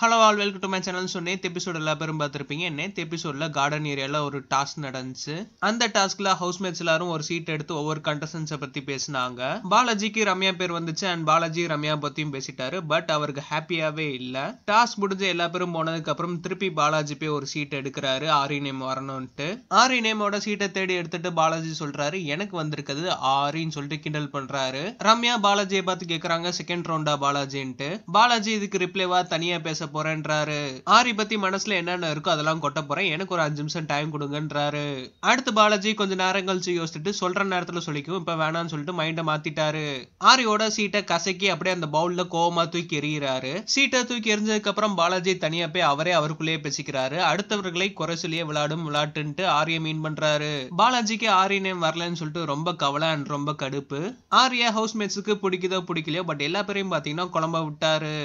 hello all welcome to my channel so நேற்று episode எல்லாரும் பேரும் பார்த்துருப்பீங்க நேற்று எபிசோடில் கார்டன் ஏரியாவில் ஒரு டாஸ்க் நடந்துச்சு அந்த டாஸ்கில் ஹவுஸ்மேட்ஸ் எல்லாரும் ஒரு சீட் எடுத்து ஒவ்வொரு கண்டஸ்டன்ஸை பற்றி பேசினாங்க பாலாஜிக்கு ரம்யா பேர் வந்துச்சு அண்ட் பாலாஜி ரம்யா பற்றியும் பேசிட்டாரு பட் அவருக்கு ஹாப்பியாகவே இல்லை டாஸ்க் முடிஞ்சு எல்லா பேரும் போனதுக்கப்புறம் திருப்பி பாலாஜி போய் ஒரு சீட் எடுக்கிறாரு ஆரி நேம் வரணும்ட்டு ஆரி நேமோட சீட்டை தேடி எடுத்துட்டு பாலாஜி சொல்கிறாரு எனக்கு வந்திருக்குது ஆரின்னு சொல்லிட்டு கிண்டல் பண்ணுறாரு ரம்யா பாலாஜியை பார்த்து கேட்குறாங்க செகண்ட் ரவுண்டா பாலாஜின்ட்டு பாலாஜி இதுக்கு ரிப்ளைவா தனியாக பேச போறேன்றாரு ஆரி பத்தி மனசுல என்னென்ன இருக்கோ அதெல்லாம் கொட்ட போறேன் எனக்கு ஒரு அஞ்சு நிமிஷம் டைம் கொடுங்கன்றாரு அடுத்து பாலாஜி கொஞ்ச நேரம் கழிச்சு யோசிச்சுட்டு சொல்ற நேரத்துல சொல்லிக்கும் இப்ப வேணாம்னு சொல்லிட்டு மைண்ட மாத்திட்டாரு ஆரியோட சீட்டை கசக்கி அப்படியே அந்த பவுல்ல கோவமா தூக்கி எறிகிறாரு சீட்டை தூக்கி எரிஞ்சதுக்கு அப்புறம் பாலாஜி தனியா போய் அவரே அவருக்குள்ளேயே பேசிக்கிறாரு அடுத்தவர்களை குறை சொல்லியே விளையாடும் விளாட்டுன்ட்டு ஆரிய மீன் பண்றாரு பாலாஜிக்கு ஆரிய நேம் வரலன்னு சொல்லிட்டு ரொம்ப கவலை அண்ட் ரொம்ப கடுப்பு ஆரியா ஹவுஸ்மேட்ஸுக்கு பிடிக்குதோ பிடிக்கலையோ பட் எல்லா பேரையும் பாத்தீங்கன்னா குழம்ப விட்டாரு